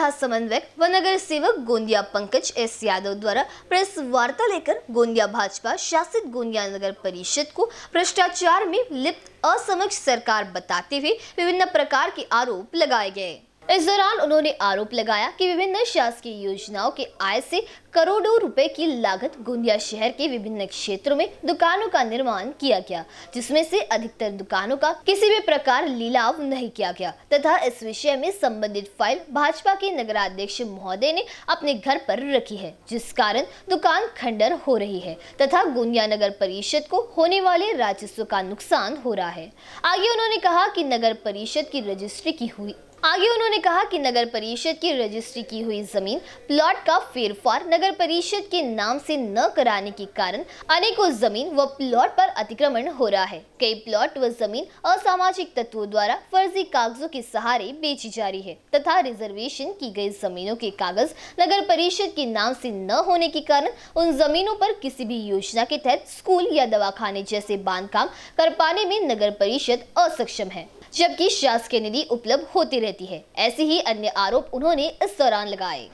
जहां समन्वयक व नगर सेवक गोंदिया पंकज एस यादव द्वारा प्रेस वार्ता लेकर गोंदिया भाजपा शासित गोंदिया नगर परिषद को भ्रष्टाचार में लिप्त असमक्ष सरकार बताते हुए विभिन्न प्रकार के आरोप लगाए गए इस दौरान उन्होंने आरोप लगाया कि विभिन्न शासकीय योजनाओं के आय से करोड़ों रुपए की लागत गोंदिया शहर के विभिन्न क्षेत्रों में दुकानों का निर्माण किया गया जिसमें से अधिकतर दुकानों का किसी भी प्रकार लीलाव नहीं किया गया तथा इस विषय में संबंधित फाइल भाजपा के नगराध्यक्ष महोदय ने अपने घर पर रखी है जिस कारण दुकान खंडर हो रही है तथा गोंदिया नगर परिषद को होने वाले राजस्व का नुकसान हो रहा है आगे उन्होंने कहा की नगर परिषद की रजिस्ट्री की हुई आगे उन्होंने कहा कि नगर परिषद की रजिस्ट्री की हुई जमीन प्लॉट का फेरफार नगर परिषद के नाम से न कराने के कारण अनेकों जमीन व प्लॉट पर अतिक्रमण हो रहा है कई प्लॉट व जमीन असामाजिक तत्वों द्वारा फर्जी कागजों के सहारे बेची जा रही है तथा रिजर्वेशन की गई जमीनों के कागज नगर परिषद के नाम से न होने के कारण उन जमीनों पर किसी भी योजना के तहत स्कूल या दवाखाने जैसे बांध काम कर पाने में नगर परिषद असक्षम है जबकि शासकीय निधि उपलब्ध होती रहे रहती है ऐसे ही अन्य आरोप उन्होंने इस दौरान लगाए